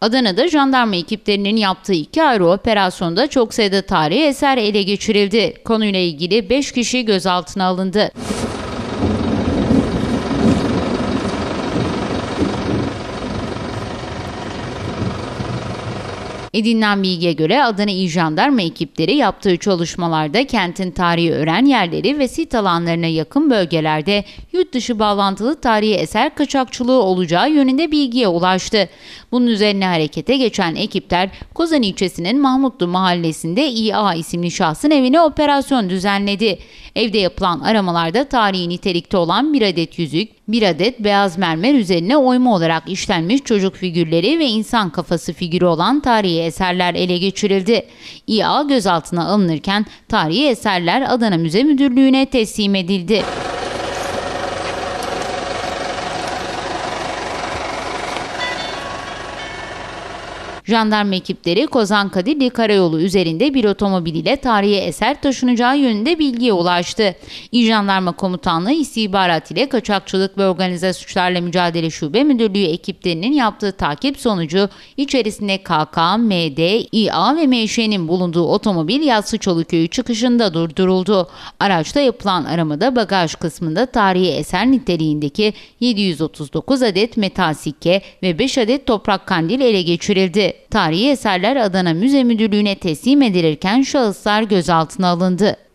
Adana'da jandarma ekiplerinin yaptığı iki ayrı operasyonda çok sayıda tarihi eser ele geçirildi. Konuyla ilgili 5 kişi gözaltına alındı. Edinilen bilgiye göre Adana İl Jandarma ekipleri yaptığı çalışmalarda kentin tarihi öğren yerleri ve sit alanlarına yakın bölgelerde yurt dışı bağlantılı tarihi eser kaçakçılığı olacağı yönünde bilgiye ulaştı. Bunun üzerine harekete geçen ekipler Kozan ilçesinin Mahmutlu mahallesinde İA isimli şahsın evine operasyon düzenledi. Evde yapılan aramalarda tarihi nitelikte olan bir adet yüzük, bir adet beyaz mermer üzerine oyma olarak işlenmiş çocuk figürleri ve insan kafası figürü olan tarihi eserler ele geçirildi. İA gözaltına alınırken tarihi eserler Adana Müze Müdürlüğü'ne teslim edildi. Jandarma ekipleri Kozan Kadirli Karayolu üzerinde bir otomobil ile tarihi eser taşınacağı yönünde bilgiye ulaştı. İl Jandarma Komutanlığı istihbarat ile Kaçakçılık ve Organize Suçlarla Mücadele Şube Müdürlüğü ekiplerinin yaptığı takip sonucu içerisinde KK, MD, İA ve MŞ'nin bulunduğu otomobil Yassıçolu Köyü çıkışında durduruldu. Araçta yapılan aramada bagaj kısmında tarihi eser niteliğindeki 739 adet metal sikke ve 5 adet toprak kandil ele geçirildi. Tarihi eserler Adana Müze Müdürlüğü'ne teslim edilirken şahıslar gözaltına alındı.